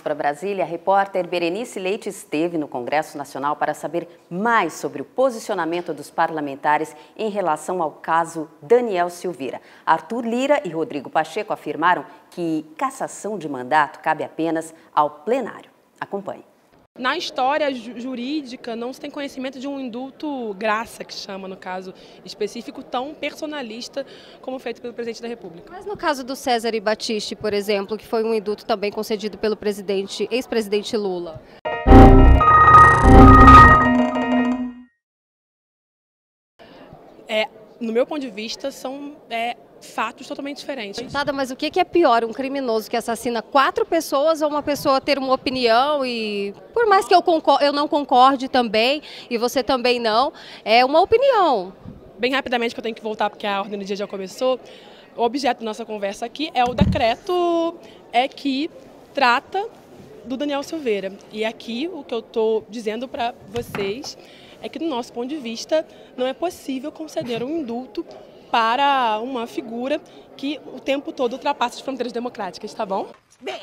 para Brasília, a repórter Berenice Leite esteve no Congresso Nacional para saber mais sobre o posicionamento dos parlamentares em relação ao caso Daniel Silveira. Arthur Lira e Rodrigo Pacheco afirmaram que cassação de mandato cabe apenas ao plenário. Acompanhe. Na história jurídica, não se tem conhecimento de um indulto graça, que chama, no caso específico, tão personalista como feito pelo presidente da República. Mas no caso do César e Batiste, por exemplo, que foi um indulto também concedido pelo presidente, ex-presidente Lula. É, no meu ponto de vista, são é, fatos totalmente diferentes. Nada mas o que é pior, um criminoso que assassina quatro pessoas ou uma pessoa ter uma opinião e, por mais que eu, concorde, eu não concorde também, e você também não, é uma opinião. Bem rapidamente, que eu tenho que voltar porque a ordem do dia já começou, o objeto da nossa conversa aqui é o decreto é que trata do Daniel Silveira. E aqui o que eu estou dizendo para vocês é que, do nosso ponto de vista, não é possível conceder um indulto para uma figura que o tempo todo ultrapassa as fronteiras democráticas, tá bom? Bem,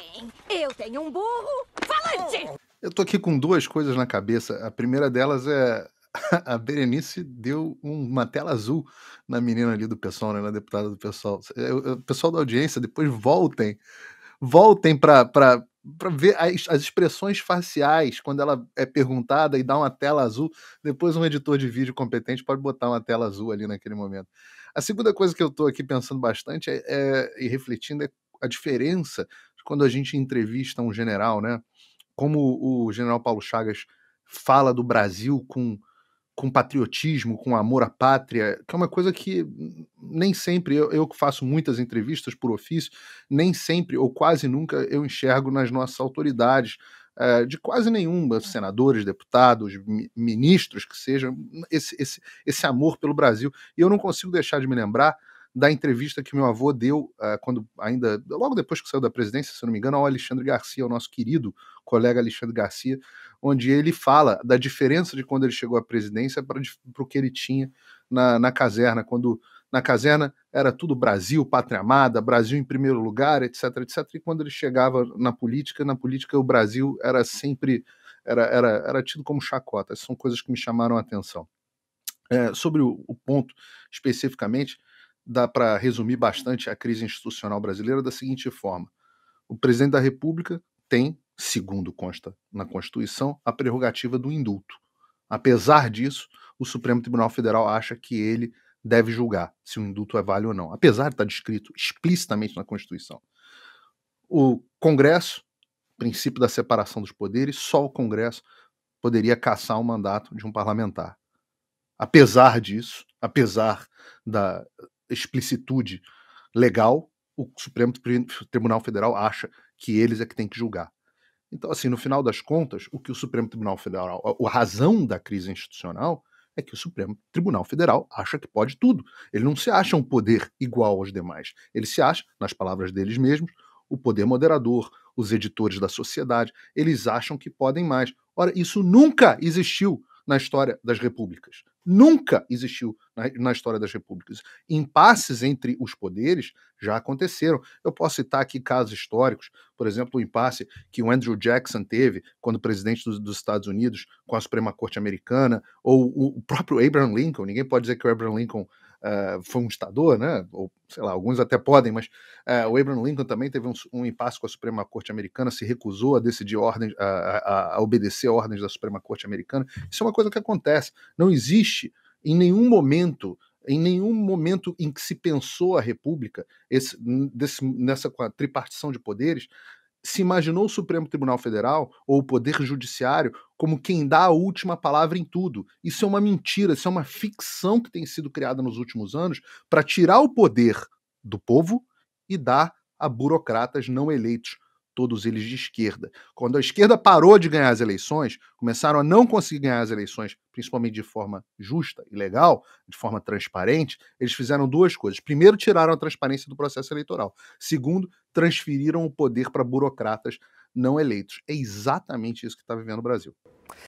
eu tenho um burro falante! Eu tô aqui com duas coisas na cabeça. A primeira delas é a Berenice deu uma tela azul na menina ali do pessoal, né, na deputada do pessoal. O pessoal da audiência, depois voltem, voltem para para ver as, as, expressões faciais quando ela é perguntada e dá uma tela azul. Depois, um editor de vídeo competente pode botar uma tela azul ali naquele momento. A segunda coisa que eu estou aqui pensando bastante é, é, e refletindo é a diferença quando a gente entrevista um general, né? Como o general Paulo Chagas fala do Brasil com com patriotismo, com amor à pátria, que é uma coisa que nem sempre, eu que faço muitas entrevistas por ofício, nem sempre ou quase nunca eu enxergo nas nossas autoridades, uh, de quase nenhuma, hum. senadores, deputados, ministros que sejam, esse, esse, esse amor pelo Brasil. E eu não consigo deixar de me lembrar da entrevista que meu avô deu uh, quando ainda logo depois que saiu da presidência, se não me engano, ao Alexandre Garcia, ao nosso querido colega Alexandre Garcia, onde ele fala da diferença de quando ele chegou à presidência para o que ele tinha na, na caserna, quando na caserna era tudo Brasil, pátria amada, Brasil em primeiro lugar, etc, etc. E quando ele chegava na política, na política o Brasil era sempre era, era, era tido como chacota. Essas são coisas que me chamaram a atenção. É, sobre o, o, ponto especificamente, dá para resumir bastante a crise institucional brasileira da seguinte forma: o presidente da República tem, segundo consta na Constituição, a prerrogativa do indulto. Apesar disso, o Supremo Tribunal Federal acha que ele deve julgar se o indulto é válido ou não, apesar de estar descrito explicitamente na Constituição. O Congresso, princípio da separação dos poderes, só o Congresso poderia caçar o mandato de um parlamentar. Apesar disso, apesar da, explicitude legal, o Supremo Tribunal Federal acha que eles é que tem que julgar. Então, assim, no final das contas, o que o Supremo Tribunal Federal, a, a razão da crise institucional é que o Supremo Tribunal Federal acha que pode tudo. Ele não se acha um poder igual aos demais. Ele se acha, nas palavras deles mesmos, o poder moderador, os editores da sociedade. Eles acham que podem mais. Ora, isso nunca existiu na história das repúblicas nunca existiu na, na, história das repúblicas. Impasses entre os poderes já aconteceram. Eu posso citar aqui casos históricos, por exemplo, o impasse que o Andrew Jackson teve quando presidente dos, dos Estados Unidos com a Suprema Corte Americana, ou o, o próprio Abraham Lincoln. Ninguém pode dizer que o Abraham Lincoln uh, foi um ditador, né? Ou sei lá, alguns até podem, mas uh, o Abraham Lincoln também teve um, um, impasse com a Suprema Corte Americana, se recusou a decidir ordens, a, a, a obedecer ordens da Suprema Corte Americana. Isso é uma coisa que acontece. Não existe em nenhum momento em nenhum momento em que se pensou a República, esse, desse, nessa tripartição de poderes, se imaginou o Supremo Tribunal Federal ou o Poder Judiciário como quem dá a última palavra em tudo. Isso é uma mentira, isso é uma ficção que tem sido criada nos últimos anos para tirar o poder do povo e dar a burocratas não eleitos todos eles de esquerda. Quando a esquerda parou de ganhar as eleições, começaram a não conseguir ganhar as eleições, principalmente de forma justa e legal, de forma transparente, eles fizeram duas coisas. Primeiro, tiraram a transparência do processo eleitoral. Segundo, transferiram o poder para burocratas não eleitos. É exatamente isso que está vivendo o Brasil.